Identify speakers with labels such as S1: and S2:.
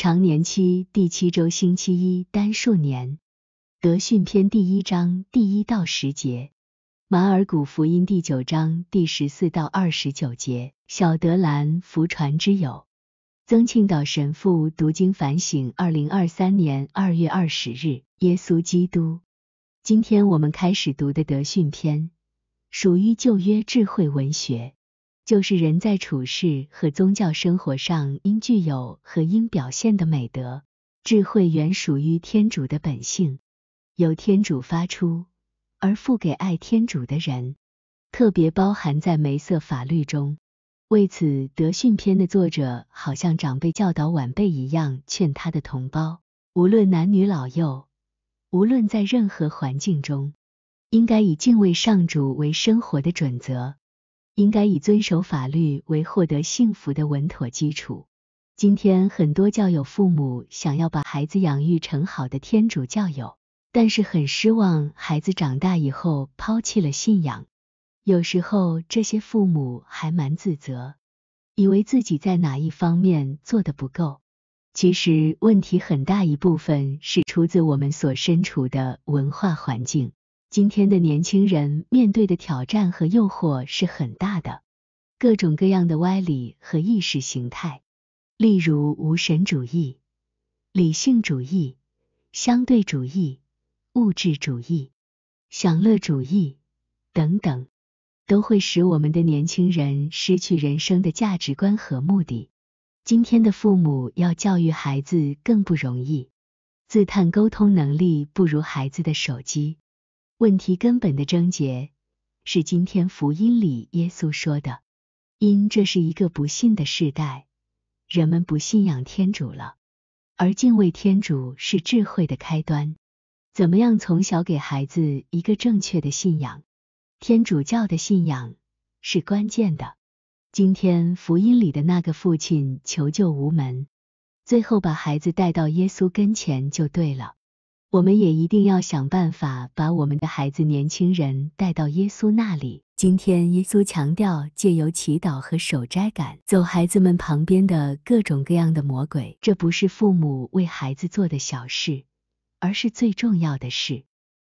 S1: 常年期第七周星期一单数年德训篇第一章第一到十节马尔古福音第九章第十四到二十九节小德兰福传之友曾庆岛神父读经反省二零二三年二月二十日耶稣基督今天我们开始读的德训篇属于旧约智慧文学。就是人在处事和宗教生活上应具有和应表现的美德。智慧原属于天主的本性，由天主发出，而付给爱天主的人。特别包含在梅瑟法律中。为此，德训篇的作者好像长辈教导晚辈一样，劝他的同胞，无论男女老幼，无论在任何环境中，应该以敬畏上主为生活的准则。应该以遵守法律为获得幸福的稳妥基础。今天，很多教友父母想要把孩子养育成好的天主教友，但是很失望，孩子长大以后抛弃了信仰。有时候，这些父母还蛮自责，以为自己在哪一方面做的不够。其实，问题很大一部分是出自我们所身处的文化环境。今天的年轻人面对的挑战和诱惑是很大的，各种各样的歪理和意识形态，例如无神主义、理性主义、相对主义、物质主义、享乐主义等等，都会使我们的年轻人失去人生的价值观和目的。今天的父母要教育孩子更不容易，自叹沟通能力不如孩子的手机。问题根本的症结是今天福音里耶稣说的，因这是一个不信的时代，人们不信仰天主了，而敬畏天主是智慧的开端。怎么样从小给孩子一个正确的信仰？天主教的信仰是关键的。今天福音里的那个父亲求救无门，最后把孩子带到耶稣跟前就对了。我们也一定要想办法把我们的孩子、年轻人带到耶稣那里。今天，耶稣强调，借由祈祷和守斋，赶走孩子们旁边的各种各样的魔鬼。这不是父母为孩子做的小事，而是最重要的事。